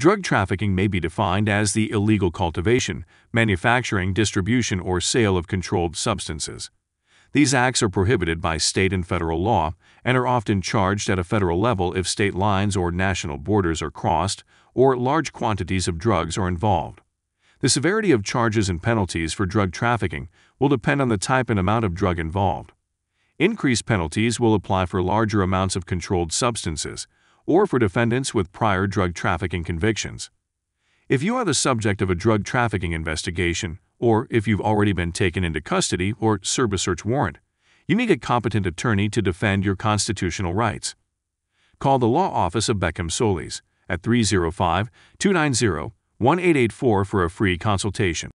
Drug trafficking may be defined as the illegal cultivation, manufacturing, distribution, or sale of controlled substances. These acts are prohibited by state and federal law and are often charged at a federal level if state lines or national borders are crossed or large quantities of drugs are involved. The severity of charges and penalties for drug trafficking will depend on the type and amount of drug involved. Increased penalties will apply for larger amounts of controlled substances, or for defendants with prior drug trafficking convictions. If you are the subject of a drug trafficking investigation, or if you've already been taken into custody or serve a search warrant, you need a competent attorney to defend your constitutional rights. Call the Law Office of Beckham Solis at 305 290 1884 for a free consultation.